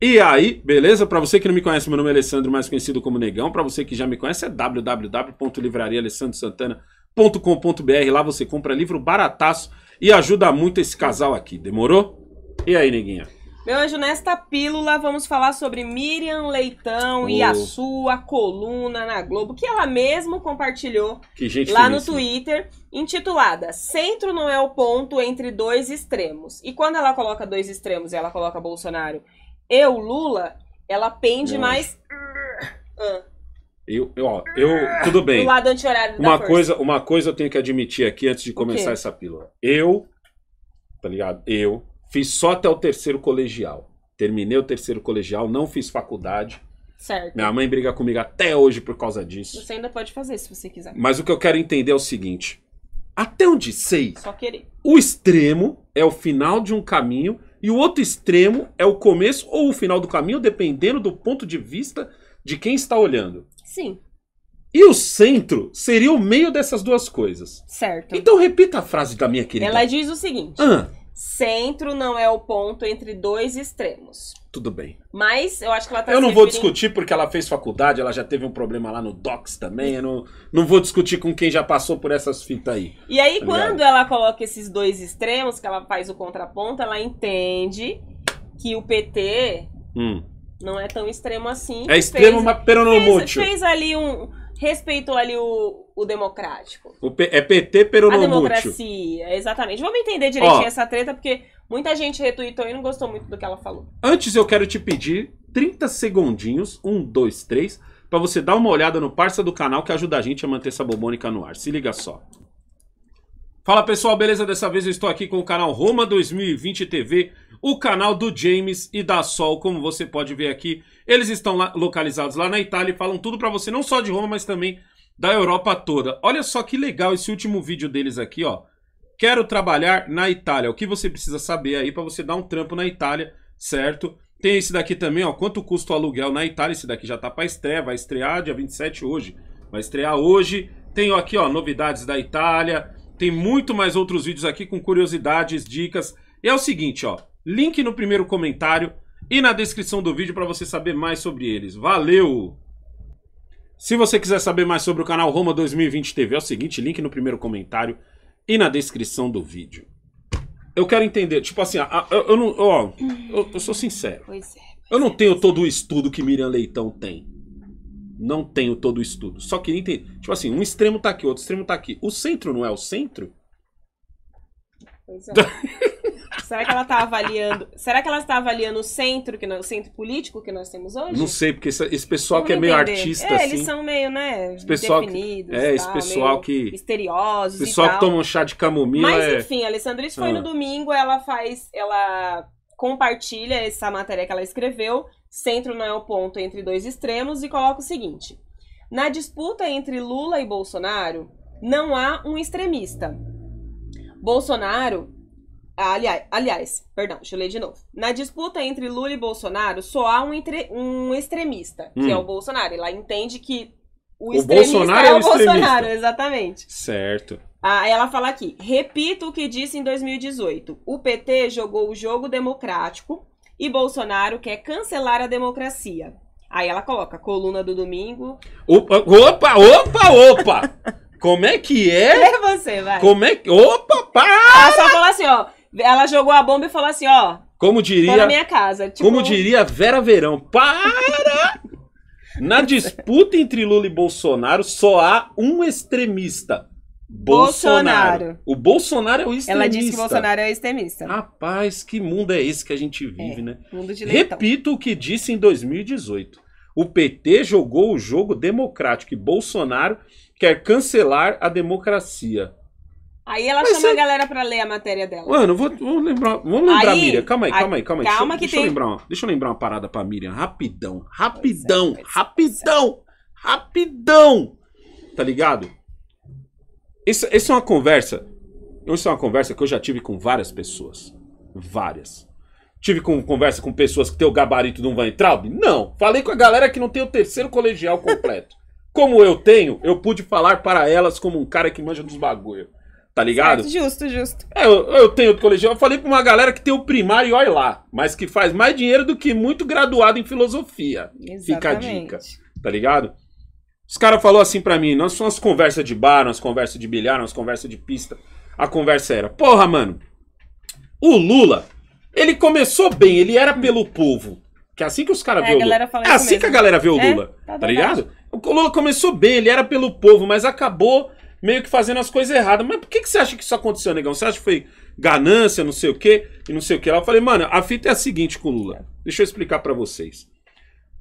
E aí, beleza? Para você que não me conhece, meu nome é Alessandro, mais conhecido como Negão. Para você que já me conhece, é www.livrariaalessandrosantana.com.br. Lá você compra livro barataço e ajuda muito esse casal aqui. Demorou? E aí, neguinha? Meu anjo, nesta pílula vamos falar sobre Miriam Leitão oh. e a oh. sua coluna na Globo, que ela mesma compartilhou lá no Twitter, intitulada Centro não é o ponto entre dois extremos. E quando ela coloca dois extremos, ela coloca Bolsonaro eu, Lula, ela pende Nossa. mais. Ah. Ah. Eu, ó, eu, tudo bem. Do lado anti-horário uma coisa, uma coisa eu tenho que admitir aqui antes de começar essa pílula. Eu, tá ligado? Eu fiz só até o terceiro colegial. Terminei o terceiro colegial, não fiz faculdade. Certo. Minha mãe briga comigo até hoje por causa disso. Você ainda pode fazer se você quiser. Mas o que eu quero entender é o seguinte: até onde sei, o extremo é o final de um caminho e o outro extremo é o começo ou o final do caminho, dependendo do ponto de vista de quem está olhando. Sim. E o centro seria o meio dessas duas coisas. Certo. Então repita a frase da minha querida. Ela diz o seguinte: ah. Centro não é o ponto entre dois extremos. Tudo bem. Mas eu acho que ela tá Eu não vou referindo... discutir porque ela fez faculdade, ela já teve um problema lá no DOCS também. Eu não, não vou discutir com quem já passou por essas fitas aí. E aí, tá quando ligado? ela coloca esses dois extremos, que ela faz o contraponto, ela entende que o PT hum. não é tão extremo assim. É extremo, fez, mas peronomútil. Fez, fez ali um, respeitou ali o, o democrático. O P, é PT peronomútil. A democracia, exatamente. Vamos entender direitinho Ó, essa treta, porque muita gente retweetou e não gostou muito do que ela falou. Antes eu quero te pedir 30 segundinhos, um, dois, três, para você dar uma olhada no parça do canal que ajuda a gente a manter essa bobônica no ar. Se liga só. Fala pessoal, beleza? Dessa vez eu estou aqui com o canal Roma 2020 TV, o canal do James e da Sol, como você pode ver aqui. Eles estão lá, localizados lá na Itália e falam tudo para você, não só de Roma, mas também da Europa toda. Olha só que legal esse último vídeo deles aqui, ó. Quero trabalhar na Itália. O que você precisa saber aí para você dar um trampo na Itália, certo? Tem esse daqui também, ó. Quanto custa o aluguel na Itália? Esse daqui já tá para estreia, vai estrear dia 27 hoje. Vai estrear hoje. Tenho aqui, ó, novidades da Itália, tem muito mais outros vídeos aqui com curiosidades, dicas. E é o seguinte, ó, link no primeiro comentário e na descrição do vídeo para você saber mais sobre eles. Valeu! Se você quiser saber mais sobre o canal Roma 2020 TV, é o seguinte, link no primeiro comentário e na descrição do vídeo. Eu quero entender, tipo assim, eu, eu não, ó, eu, eu, sou sincero. Pois é. eu não é. tenho todo o estudo que Miriam Leitão tem não tenho todo o estudo. Só queria entender. Tipo assim, um extremo tá aqui, outro extremo tá aqui. O centro não é o centro? Pois é. Será que ela está avaliando? Será que ela está avaliando o centro que nós, o centro político que nós temos hoje? Não sei, porque esse, esse pessoal que é entender? meio artista é, assim, eles são meio, né, esse pessoal definidos, que, é, esse pessoal que misteriosos pessoal que toma um chá de camomila Mas é... enfim, a isso foi ah. no domingo, ela faz, ela compartilha essa matéria que ela escreveu centro não é o ponto entre dois extremos, e coloca o seguinte: na disputa entre Lula e Bolsonaro, não há um extremista. Bolsonaro. Ah, aliás, aliás, perdão, deixa eu ler de novo. Na disputa entre Lula e Bolsonaro, só há um, entre, um extremista, que é o hum. Bolsonaro. Ela entende que o, o Bolsonaro é o, é o Bolsonaro, exatamente. Certo. Ah, ela fala aqui: repito o que disse em 2018. O PT jogou o jogo democrático e Bolsonaro quer cancelar a democracia. Aí ela coloca coluna do domingo. Opa, opa, opa, opa! Como é que é? É você, vai. Como é que. Opa, para! Ela só falou assim, ó. Ela jogou a bomba e falou assim, ó. Como diria. na minha casa. Tipo... Como diria Vera Verão. Para! na disputa entre Lula e Bolsonaro, só há um extremista. Bolsonaro. Bolsonaro. O Bolsonaro é o extremista. Ela disse que o Bolsonaro é o extremista. Rapaz, que mundo é esse que a gente vive, é, né? Mundo de Repito o que disse em 2018. O PT jogou o jogo democrático e Bolsonaro quer cancelar a democracia. Aí ela Mas chama é... a galera pra ler a matéria dela. Mano, vou, vou lembrar. Vamos lembrar, aí, Miriam. Calma aí, calma aí, calma aí. Calma deixa, que deixa tem... eu lembrar uma, deixa eu lembrar uma parada pra Miriam. Rapidão. É, rapidão. Pois é, pois é. rapidão. Rapidão. Tá ligado? Essa, é uma conversa. Isso é uma conversa que eu já tive com várias pessoas. Várias. Tive com, conversa com pessoas que têm o gabarito de um Van Traub? Não. Falei com a galera que não tem o terceiro colegial completo. como eu tenho, eu pude falar para elas como um cara que manja dos bagulho. Tá ligado? Certo, justo, justo. É, eu, eu tenho o colegial. Eu falei pra uma galera que tem o primário, olha lá. Mas que faz mais dinheiro do que muito graduado em filosofia. Exatamente. Fica a dica. Tá ligado? Os caras falaram assim para mim, nós umas conversas de bar, umas conversas de bilhar, umas conversas de pista. A conversa era, porra, mano, o Lula, ele começou bem, ele era pelo povo. Que é assim que os caras é, vê o Lula. É assim mesmo. que a galera vê o é, Lula, é, tá, tá ligado? O Lula começou bem, ele era pelo povo, mas acabou meio que fazendo as coisas erradas. Mas por que, que você acha que isso aconteceu, negão? Você acha que foi ganância, não sei o quê, e não sei o que Eu falei, mano, a fita é a seguinte com o Lula. Deixa eu explicar para vocês.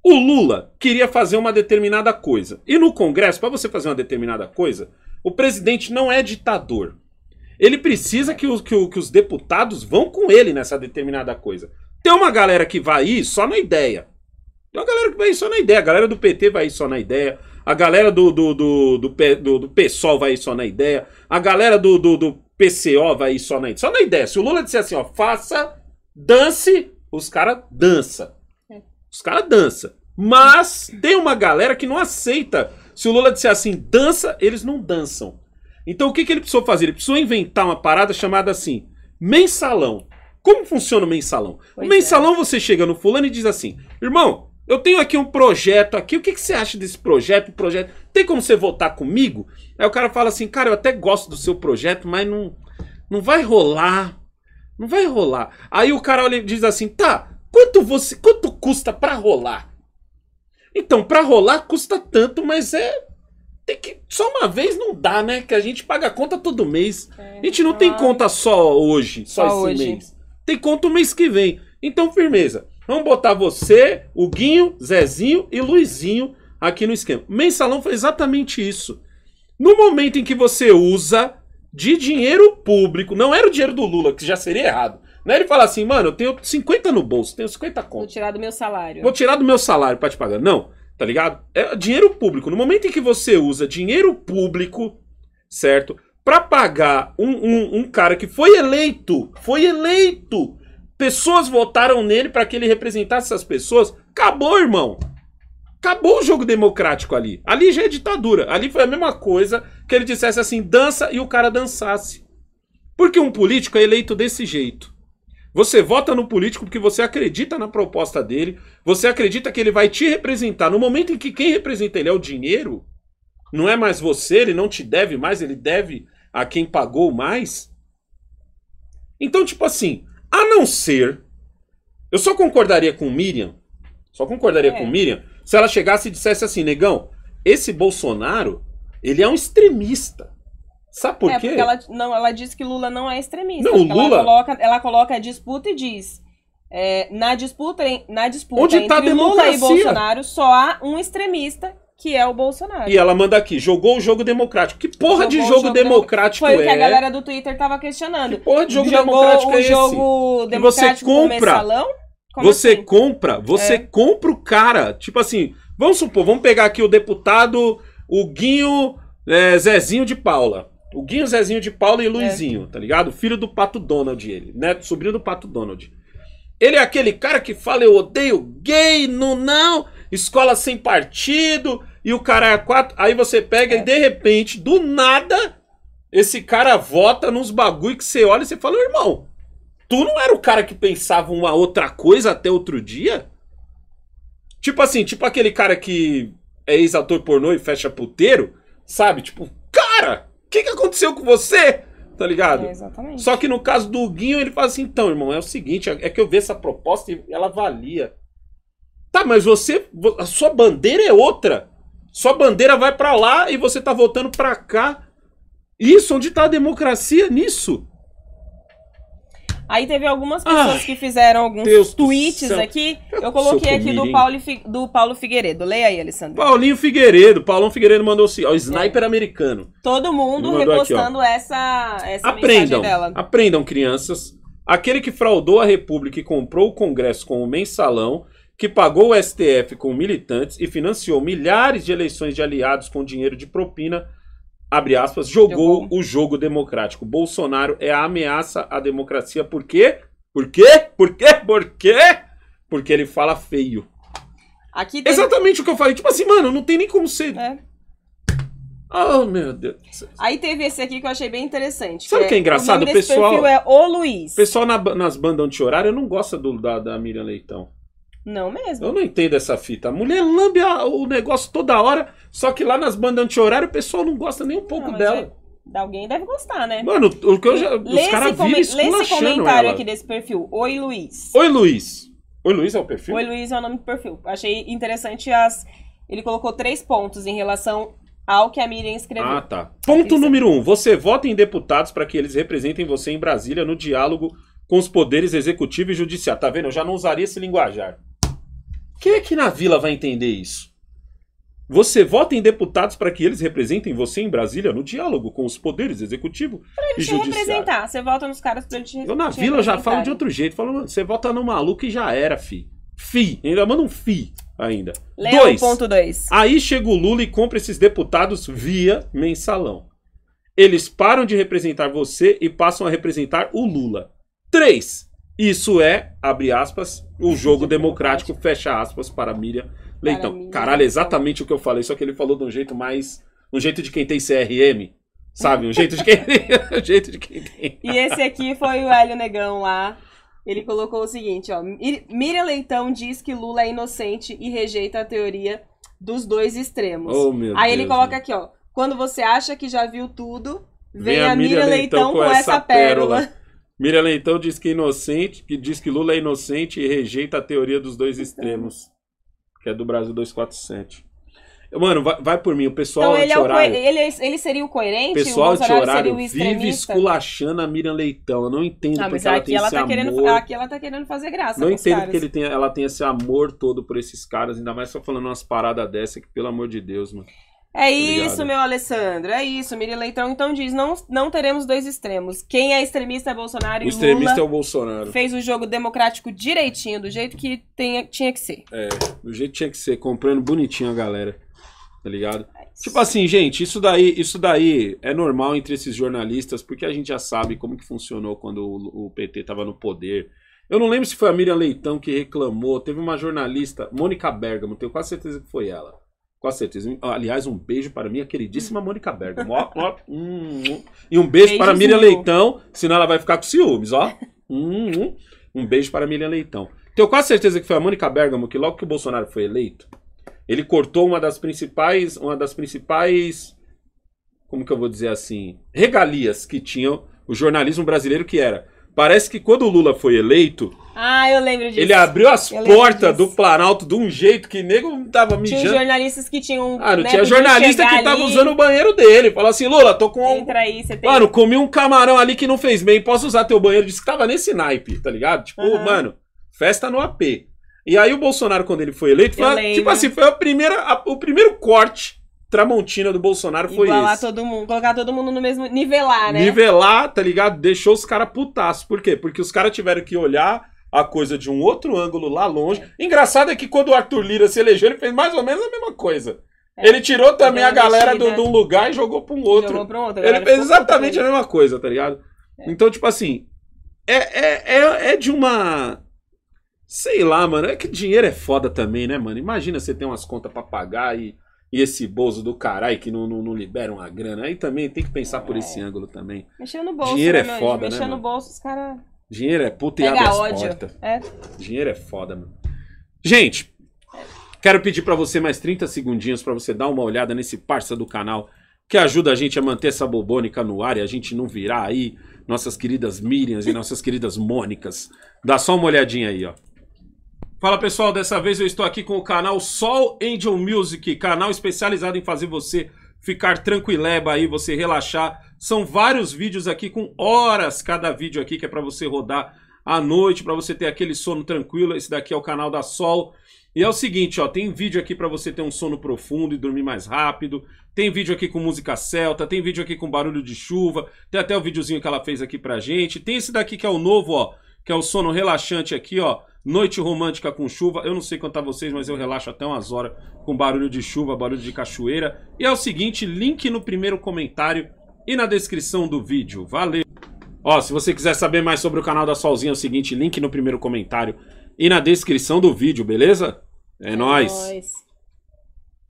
O Lula queria fazer uma determinada coisa. E no Congresso, para você fazer uma determinada coisa, o presidente não é ditador. Ele precisa que, os que, que os deputados vão com ele nessa determinada coisa. Tem uma galera que vai ir só na ideia. Tem uma galera que vai ir só na ideia. A galera do PT vai ir só na ideia. A galera do, do, do, do, do PSOL vai ir só na ideia. A galera do, do, do PCO vai ir só na ideia. Só na ideia. Se o Lula disser assim, ó, faça, dance, os caras dançam. Os caras dançam. Mas tem uma galera que não aceita. Se o Lula disser assim, dança, eles não dançam. Então o que, que ele precisou fazer? Ele precisou inventar uma parada chamada assim, mensalão. Como funciona o mensalão? Pois o mensalão é. você chega no fulano e diz assim, irmão, eu tenho aqui um projeto aqui, o que, que você acha desse projeto? projeto? Tem como você votar comigo? Aí o cara fala assim, cara, eu até gosto do seu projeto, mas não, não vai rolar. Não vai rolar. Aí o cara olha e diz assim, tá, Quanto você, quanto custa para rolar? Então, para rolar custa tanto, mas é tem que só uma vez não dá, né? Que a gente paga a conta todo mês. É, a gente não tem ah. conta só hoje, só, só esse hoje. mês. Tem conta o mês que vem. Então, firmeza. Vamos botar você, o Guinho, Zezinho e Luizinho aqui no esquema. Mensalão foi exatamente isso. No momento em que você usa de dinheiro público, não era o dinheiro do Lula, que já seria errado. Não é ele falar assim, mano, eu tenho 50 no bolso, tenho 50 contas. Vou tirar do meu salário. Vou tirar do meu salário pra te pagar. Não, tá ligado? É dinheiro público. No momento em que você usa dinheiro público, certo? Pra pagar um, um, um cara que foi eleito, foi eleito. Pessoas votaram nele para que ele representasse essas pessoas. Acabou, irmão. Acabou o jogo democrático ali. Ali já é ditadura. Ali foi a mesma coisa que ele dissesse assim, dança e o cara dançasse. Porque um político é eleito desse jeito. Você vota no político porque você acredita na proposta dele, você acredita que ele vai te representar. No momento em que quem representa ele é o dinheiro, não é mais você, ele não te deve mais, ele deve a quem pagou mais. Então, tipo assim, a não ser. Eu só concordaria com Miriam, só concordaria é. com Miriam, se ela chegasse e dissesse assim, negão, esse Bolsonaro, ele é um extremista. Sabe por é, quê? Porque ela, não, ela diz que Lula não é extremista. Não, Lula... Ela coloca, ela coloca a disputa e diz... É, na disputa, na disputa Onde tá entre tá Lula e Bolsonaro, só há um extremista que é o Bolsonaro. E ela manda aqui, jogou o jogo democrático. Que porra jogou de jogo, jogo democrático é? Foi o que a é? galera do Twitter tava questionando. Que porra de jogo jogou democrático é esse? jogo democrático você compra, você assim? compra, você é. compra o cara. Tipo assim, vamos supor, vamos pegar aqui o deputado, o Guinho, é, Zezinho de Paula. O Guinho, Zezinho de Paula e Luizinho, é. tá ligado? Filho do Pato Donald, ele, neto, sobrinho do Pato Donald. Ele é aquele cara que fala eu odeio gay, não, não, escola sem partido e o cara é quatro. Aí você pega é. e de repente, do nada, esse cara vota nos bagulho que você olha e você fala, irmão, tu não era o cara que pensava uma outra coisa até outro dia? Tipo assim, tipo aquele cara que é ex-ator pornô e fecha puteiro, sabe? Tipo, cara, o que, que aconteceu com você? Tá ligado? É, exatamente. Só que no caso do Guinho, ele fala assim: então, irmão, é o seguinte, é que eu vejo essa proposta e ela valia. Tá, mas você. A sua bandeira é outra. Sua bandeira vai para lá e você tá voltando para cá. Isso, onde tá a democracia nisso? Aí teve algumas ah, pessoas Ai, que fizeram alguns Deus tweets aqui. Eu coloquei aqui do Paulo, do Paulo Figueiredo. Leia aí, Alessandro. Paulinho Figueiredo. Paulão Figueiredo mandou assim, ó, sniper é. americano. Todo mundo repostando aqui, essa, essa aprendam, dela. Aprendam, crianças. Aquele que fraudou a República e comprou o Congresso com o mensalão, que pagou o STF com militantes e financiou milhares de eleições de aliados com dinheiro de propina, abre aspas, jogou, jogou, o jogo democrático. Bolsonaro é a ameaça à democracia. Por quê? Por quê? Por quê? Por quê? Porque ele fala feio. Aqui tem... Exatamente o que eu falei. Tipo assim, mano, não tem nem como ser. É. Oh, meu Deus. Aí teve esse aqui que eu achei bem interessante. Sabe o que é, é engraçado? O pessoal. é O Luiz. pessoal na, nas bandas anti-horário não gosta do, da, da Miriam Leitão. Não mesmo. Eu não entendo essa fita. A mulher lambe a, o negócio toda hora, só que lá nas bandas anti-horário o pessoal não gosta nem um ah, pouco não, dela. É, alguém deve gostar, né? Mano, o que eu já. Lê os caras vivem Lê esse comentário ela. aqui desse perfil. Oi, Luiz. Oi, Luiz. Oi, Luiz é o perfil? Oi, Luiz é o nome do perfil. Achei interessante as. Ele colocou três pontos em relação ao que a Miriam escreveu. Ah, tá. Ponto Isso. número um. Você vota em deputados para que eles representem você em Brasília no diálogo com os poderes executivo e judiciário. Tá vendo? Eu já não usaria esse linguajar. Quem é que na vila vai entender isso? Você vota em deputados para que eles representem você em Brasília no diálogo com os poderes executivo pra e judiciário. representar. Você vota nos caras pra ele te Eu na vila já falo de outro jeito. Falo, você vota no maluco e já era, fi. Fi. Ainda manda um fi ainda. Leão, dois. Ponto dois. Aí chega o Lula e compra esses deputados via mensalão. Eles param de representar você e passam a representar o Lula. Três. Isso é, abre aspas, o é jogo democrático, fecha aspas, para Miriam Leitão. Para Miriam. Caralho, é exatamente o que eu falei, só que ele falou de um jeito mais. Um jeito de quem tem CRM, sabe? Um jeito de quem, um jeito de quem tem. E esse aqui foi o Hélio Negão lá. Ele colocou o seguinte, ó. Miriam Leitão diz que Lula é inocente e rejeita a teoria dos dois extremos. Oh, Aí Deus, ele coloca aqui, ó. Quando você acha que já viu tudo, vem, vem a Miriam Leitão, Leitão com, essa pérola. pérola. Miriam Leitão diz que inocente, que diz que Lula é inocente e rejeita a teoria dos dois extremos, que é do Brasil 247. Mano, vai, vai por mim, o pessoal então, ele, é o co... ele, é, ele, seria o coerente? O pessoal o anti-horário vive esculachando a Miriam Leitão. Eu não entendo ah, porque ela tem ela esse tá amor. Querendo, aqui ela tá querendo fazer graça. Não entendo porque que ele tem, ela tem esse amor todo por esses caras, ainda mais só falando umas paradas dessa, que pelo amor de Deus, mano. É Obrigado. Tá isso, meu Alessandro. É isso. Miriam Leitão então diz: não, não teremos dois extremos. Quem é extremista é Bolsonaro o e o extremista Lula é o Bolsonaro. Fez o jogo democrático direitinho, do jeito que tenha, tinha que ser. É, do jeito que tinha que ser, comprando bonitinho a galera. Tá ligado? É tipo assim, gente, isso daí, isso daí é normal entre esses jornalistas, porque a gente já sabe como que funcionou quando o, o PT tava no poder. Eu não lembro se foi a Miriam Leitão que reclamou. Teve uma jornalista, Mônica Bergamo, tenho quase certeza que foi ela com certeza. Aliás, um beijo para minha queridíssima Mônica Bergamo. Hum, hum. e um beijo, beijo para Miriam Leitão, senão ela vai ficar com ciúmes, ó. Hum, um beijo para Miriam Leitão. Tenho quase certeza que foi a Mônica Bergamo que logo que o Bolsonaro foi eleito, ele cortou uma das principais, uma das principais, como que eu vou dizer assim, regalias que tinha o jornalismo brasileiro que era Parece que quando o Lula foi eleito, ah, eu lembro disso. Ele abriu as portas do Planalto de um jeito que nego tava mijando. Tinha jornalistas que tinham. Ah, não né, tinha jornalista que ali. tava usando o banheiro dele. Falou assim: Lula, tô com. Entra aí, você tem. Mano, comi um camarão ali que não fez bem, posso usar teu banheiro? Disse que tava nesse naipe, tá ligado? Tipo, uhum. mano, festa no AP. E aí o Bolsonaro, quando ele foi eleito, foi, tipo assim, foi a primeira, a, o primeiro corte Tramontina do Bolsonaro foi Igualar esse. todo mundo, colocar todo mundo no mesmo. Nivelar, né? Nivelar, tá ligado? Deixou os caras putaço. Por quê? Porque os caras tiveram que olhar a coisa de um outro ângulo lá longe. É. Engraçado é que quando o Arthur Lira se elegeu, ele fez mais ou menos a mesma coisa. É. Ele tirou também a galera de um lugar e jogou pra um outro. Jogou pra um outro. Ele fez exatamente a mesma coisa, tá ligado? É. Então, tipo assim, é, é, é, é de uma. Sei lá, mano. É que dinheiro é foda também, né, mano? Imagina você ter umas contas pra pagar e e esse bolso do caralho que não, não, não libera uma grana. Aí também tem que pensar por esse é. ângulo também. Mexer no bolso, Dinheiro né, é foda, mexendo né? Mexendo no bolso, os caras. Dinheiro é puta e abre as portas. É. Dinheiro é foda, mano. Gente, quero pedir para você mais 30 segundinhos para você dar uma olhada nesse parça do canal que ajuda a gente a manter essa bobônica no ar e a gente não virar aí nossas queridas Miriams e nossas queridas Mônicas. Dá só uma olhadinha aí, ó. Fala pessoal, dessa vez eu estou aqui com o canal Sol Angel Music, canal especializado em fazer você ficar tranquileba aí, você relaxar. São vários vídeos aqui com horas cada vídeo aqui que é para você rodar à noite, para você ter aquele sono tranquilo. Esse daqui é o canal da Sol. E é o seguinte, ó, tem vídeo aqui para você ter um sono profundo e dormir mais rápido. Tem vídeo aqui com música celta, tem vídeo aqui com barulho de chuva, tem até o videozinho que ela fez aqui pra gente. Tem esse daqui que é o novo, ó, que é o sono relaxante aqui, ó. Noite romântica com chuva. Eu não sei quanto a vocês, mas eu relaxo até umas horas com barulho de chuva, barulho de cachoeira. E é o seguinte, link no primeiro comentário e na descrição do vídeo. Valeu! Ó, se você quiser saber mais sobre o canal da Solzinha, é o seguinte, link no primeiro comentário e na descrição do vídeo, beleza? É, é nóis! nóis.